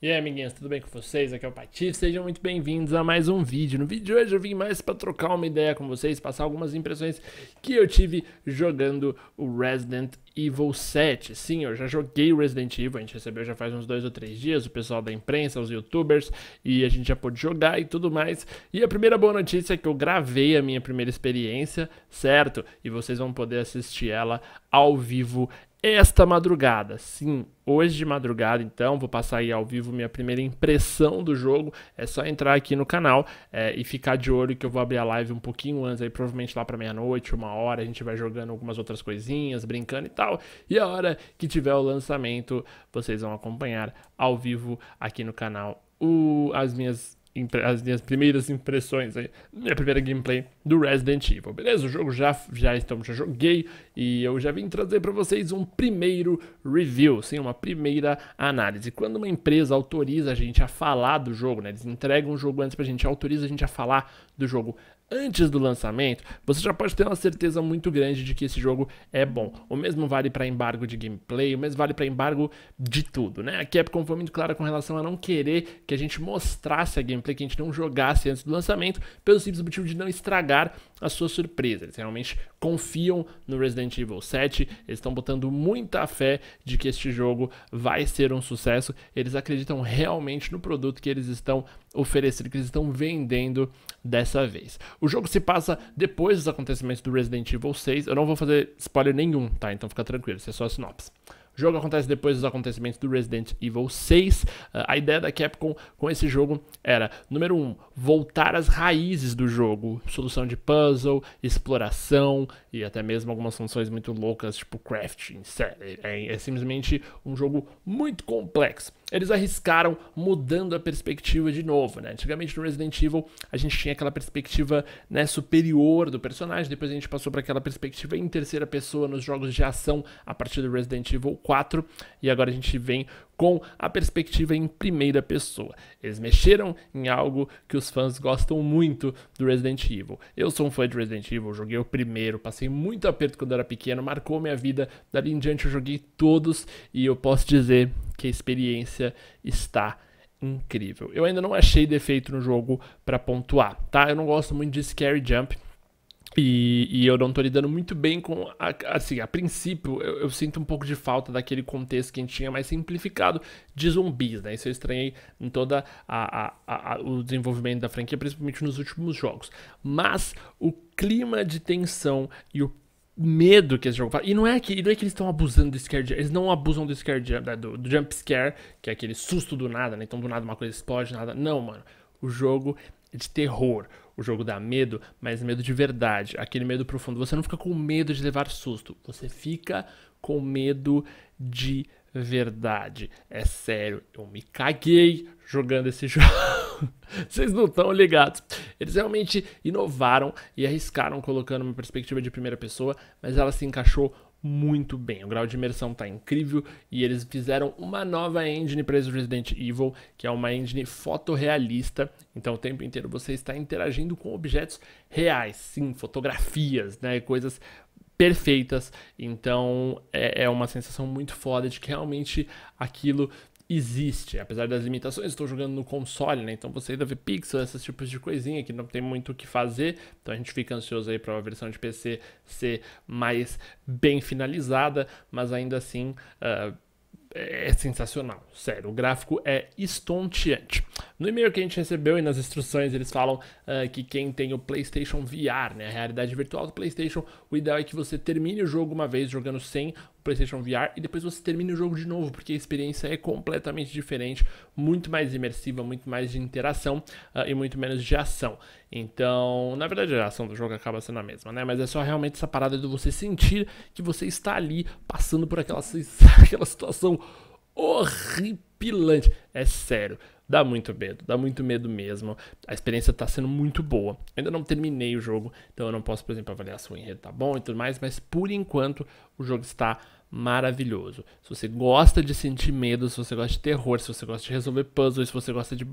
E aí, amiguinhos, tudo bem com vocês? Aqui é o Paty. sejam muito bem-vindos a mais um vídeo. No vídeo de hoje eu vim mais para trocar uma ideia com vocês, passar algumas impressões que eu tive jogando o Resident Evil 7. Sim, eu já joguei o Resident Evil, a gente recebeu já faz uns dois ou três dias, o pessoal da imprensa, os youtubers, e a gente já pôde jogar e tudo mais. E a primeira boa notícia é que eu gravei a minha primeira experiência, certo? E vocês vão poder assistir ela ao vivo esta madrugada. Sim, hoje de madrugada, então, vou passar aí ao vivo minha primeira impressão do jogo. É só entrar aqui no canal é, e ficar de olho que eu vou abrir a live um pouquinho antes, aí provavelmente lá para meia-noite, uma hora, a gente vai jogando algumas outras coisinhas, brincando e tal. E a hora que tiver o lançamento, vocês vão acompanhar ao vivo aqui no canal o, as minhas as minhas primeiras impressões aí, minha primeira gameplay do Resident Evil, beleza? O jogo já, já, estamos já joguei e eu já vim trazer para vocês um primeiro review, sim, uma primeira análise. Quando uma empresa autoriza a gente a falar do jogo, né, eles entregam o jogo antes pra gente, autoriza a gente a falar do jogo antes do lançamento, você já pode ter uma certeza muito grande de que esse jogo é bom. O mesmo vale para embargo de gameplay, o mesmo vale para embargo de tudo, né? A Capcom foi muito clara com relação a não querer que a gente mostrasse a gameplay, que a gente não jogasse antes do lançamento, pelo simples motivo de não estragar a sua surpresa. Eles realmente confiam no Resident Evil 7, eles estão botando muita fé de que este jogo vai ser um sucesso, eles acreditam realmente no produto que eles estão oferecendo, que eles estão vendendo dessa vez. O jogo se passa depois dos acontecimentos do Resident Evil 6. Eu não vou fazer spoiler nenhum, tá? Então fica tranquilo, isso é só a sinopse. O jogo acontece depois dos acontecimentos do Resident Evil 6. Ah, a ideia da Capcom com esse jogo era, número 1, um, voltar às raízes do jogo, solução de puzzle, exploração e até mesmo algumas funções muito loucas, tipo crafting. É, é simplesmente um jogo muito complexo. Eles arriscaram mudando a perspectiva de novo, né? Antigamente no Resident Evil a gente tinha aquela perspectiva né, superior do personagem, depois a gente passou para aquela perspectiva em terceira pessoa nos jogos de ação a partir do Resident Evil 4 e agora a gente vem com a perspectiva em primeira pessoa. Eles mexeram em algo que os fãs gostam muito do Resident Evil. Eu sou um fã de Resident Evil, joguei o primeiro, passei muito aperto quando era pequeno, marcou minha vida. Dali em diante eu joguei todos e eu posso dizer que a experiência está incrível. Eu ainda não achei defeito no jogo para pontuar, tá? Eu não gosto muito de Scary Jump, e, e, eu não tô lidando muito bem com. A, assim, a princípio, eu, eu, sinto um pouco de falta daquele contexto que a gente tinha mais simplificado de zumbis, né? Isso eu estranhei em todo o desenvolvimento da franquia, principalmente nos últimos jogos. Mas o clima de tensão e o medo que esse jogo faz. E não é que, não é que eles estão abusando do scare Eles não abusam do scare do, do jump scare, que é aquele susto do nada, né? Então do nada uma coisa explode, nada. Não, mano o jogo de terror, o jogo dá medo, mas medo de verdade, aquele medo profundo. Você não fica com medo de levar susto, você fica com medo de verdade. É sério, eu me caguei jogando esse jogo. Vocês não estão ligados. Eles realmente inovaram e arriscaram colocando uma perspectiva de primeira pessoa, mas ela se encaixou muito bem. O grau de imersão está incrível e eles fizeram uma nova engine para esse Resident Evil, que é uma engine fotorrealista. Então o tempo inteiro você está interagindo com objetos reais, sim, fotografias, né, coisas perfeitas. Então é, é uma sensação muito foda de que realmente aquilo existe, apesar das limitações, estou jogando no console, né? Então você ainda vê pixel, esses tipos de coisinha que não tem muito o que fazer. Então a gente fica ansioso aí para a versão de PC ser mais bem finalizada, mas ainda assim uh, é sensacional, sério. O gráfico é estonteante. No e-mail que a gente recebeu e nas instruções, eles falam uh, que quem tem o PlayStation VR, né, a realidade virtual do PlayStation, o ideal é que você termine o jogo uma vez jogando sem o PlayStation VR e depois você termine o jogo de novo, porque a experiência é completamente diferente, muito mais imersiva, muito mais de interação uh, e muito menos de ação. Então, na verdade, a ação do jogo acaba sendo a mesma, né? Mas é só realmente essa parada de você sentir que você está ali passando por aquela, aquela situação horripilante. É sério. Dá muito medo, dá muito medo mesmo. A experiência tá sendo muito boa. Eu ainda não terminei o jogo, então eu não posso, por exemplo, avaliar se o enredo tá bom e tudo mais, mas por enquanto o jogo está maravilhoso. Se você gosta de sentir medo, se você gosta de terror, se você gosta de resolver puzzles, se você gosta de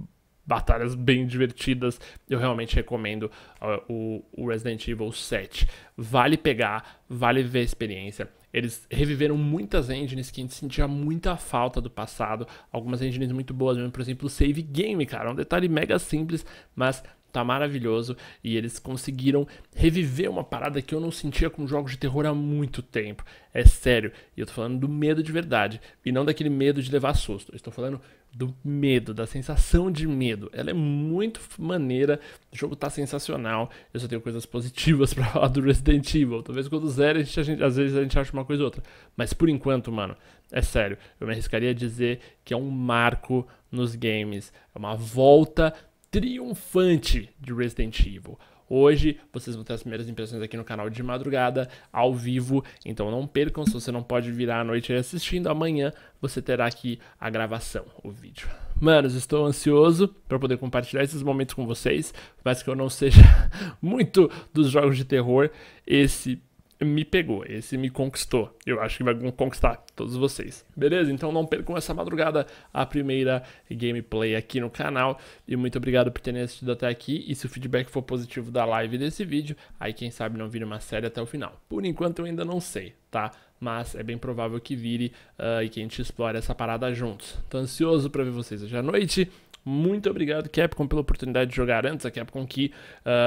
batalhas bem divertidas, eu realmente recomendo uh, o, o Resident Evil 7. Vale pegar, vale ver a experiência. Eles reviveram muitas engines que a gente sentia muita falta do passado. Algumas engines muito boas mesmo, por exemplo, o Save Game, cara. É um detalhe mega simples, mas tá maravilhoso e eles conseguiram reviver uma parada que eu não sentia com jogos de terror há muito tempo. É sério, e eu tô falando do medo de verdade e não daquele medo de levar susto. Eu estou falando do medo, da sensação de medo. Ela é muito maneira, o jogo tá sensacional. Eu só tenho coisas positivas para falar do Resident Evil. Talvez quando zero a gente, a gente, às vezes a gente acha uma coisa ou outra, mas por enquanto, mano, é sério. Eu me arriscaria a dizer que é um marco nos games, é uma volta triunfante de Resident Evil. Hoje vocês vão ter as primeiras impressões aqui no canal de madrugada, ao vivo, então não percam, se você não pode virar à noite assistindo, amanhã você terá aqui a gravação, o vídeo. Manos, estou ansioso para poder compartilhar esses momentos com vocês, mas que eu não seja muito dos jogos de terror, esse me pegou, esse me conquistou. Eu acho que vai conquistar todos vocês. Beleza? Então não percam essa madrugada a primeira gameplay aqui no canal. E muito obrigado por terem assistido até aqui. E se o feedback for positivo da live desse vídeo, aí quem sabe não vira uma série até o final. Por enquanto eu ainda não sei, tá? Mas é bem provável que vire uh, e que a gente explore essa parada juntos. Tô ansioso para ver vocês hoje à noite. Muito obrigado, Capcom, pela oportunidade de jogar antes. A Capcom que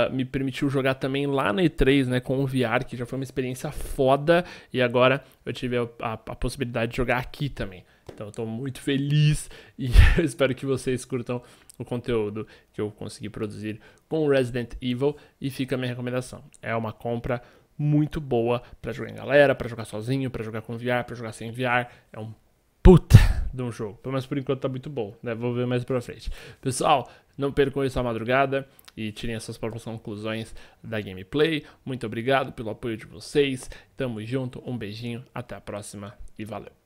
uh, me permitiu jogar também lá na E3, né? Com o VR, que já foi uma experiência foda. E agora eu tive a, a, a possibilidade de jogar aqui também. Então eu tô muito feliz e eu espero que vocês curtam o conteúdo que eu consegui produzir com Resident Evil. E fica a minha recomendação. É uma compra muito boa para jogar em galera, para jogar sozinho, para jogar com VR, para jogar sem VR. É um puta de um jogo. Pelo menos por enquanto tá muito bom, né? Vou ver mais pra frente. Pessoal, não percam isso à madrugada e tirem as suas próprias conclusões da gameplay. Muito obrigado pelo apoio de vocês. Tamo junto, um beijinho, até a próxima e valeu.